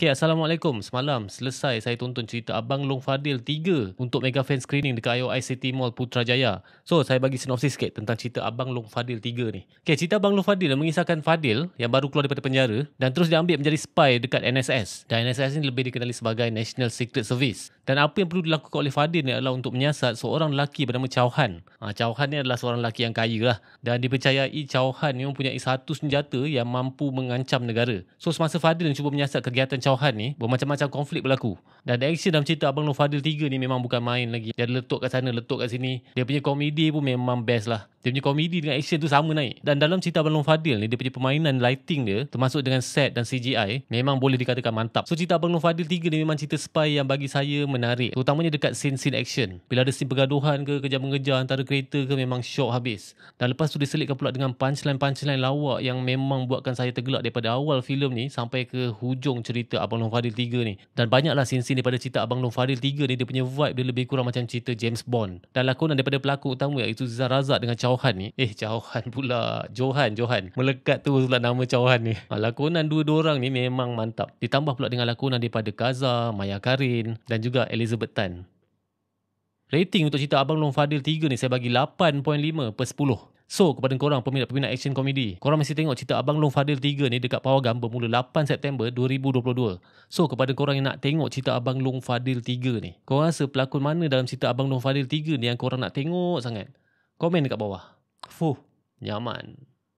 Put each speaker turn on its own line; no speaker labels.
Okay, Assalamualaikum. Semalam selesai saya tonton cerita Abang Long Fadil 3 untuk Mega Fan Screening dekat IOI City Mall Putrajaya. So, saya bagi sinopsis sikit tentang cerita Abang Long Fadil 3 ni. Okay, cerita Abang Long Fadil mengisahkan Fadil yang baru keluar daripada penjara dan terus diambil menjadi spy dekat NSS. Dan NSS ni lebih dikenali sebagai National Secret Service. Dan apa yang perlu dilakukan oleh Fadil ni adalah untuk menyiasat seorang lelaki bernama Chauhan. Ha, Chauhan ni adalah seorang lelaki yang kaya lah. Dan dipercayai Chauhan ni mempunyai satu senjata yang mampu mengancam negara. So semasa Fadil ni cuba menyiasat kegiatan Chauhan ni, bermacam-macam konflik berlaku. Dan action dalam cerita Abang Long Fadil 3 ni memang bukan main lagi. Dia letuk kat sana, letuk kat sini. Dia punya komedi pun memang best lah. Dia punya komedi dengan action tu sama naik. Dan dalam cerita Abang Long Fadil ni, dia punya permainan lighting dia, termasuk dengan set dan CGI, memang boleh dikatakan mantap. So, cerita Abang Long Fadil 3 ni memang cerita spy yang bagi saya menarik. Terutamanya dekat scene-scene action. Bila ada scene pergaduhan ke, kerja mengejar antara kereta ke, memang shock habis. Dan lepas tu diselitkan pula dengan punchline-punchline lawak yang memang buatkan saya tergelak daripada awal filem ni sampai ke hujung cerita Abang Long Fadil 3 ni. Dan banyaklah scene-scene daripada cerita Abang Long Fadil 3 ni, dia punya vibe dia lebih kurang macam cerita James Bond. Dan lakonan daripada pelaku utama iaitu Zara Razak dengan Chow Chauhan ni eh Chauhan pula Johan Johan melekat tu pula nama Chauhan ni ha, lakonan dua-dua orang ni memang mantap ditambah pula dengan lakonan daripada Kaza Maya Karin dan juga Elizabeth Tan rating untuk cerita Abang Long Fadil 3 ni saya bagi 8.5 per 10 So, kepada korang peminat-peminat action comedy, korang mesti tengok cerita Abang Long Fadil 3 ni dekat Pawagam bermula 8 September 2022. So, kepada korang yang nak tengok cerita Abang Long Fadil 3 ni, korang rasa pelakon mana dalam cerita Abang Long Fadil 3 ni yang korang nak tengok sangat? komen dekat bawah. Fuh, nyaman.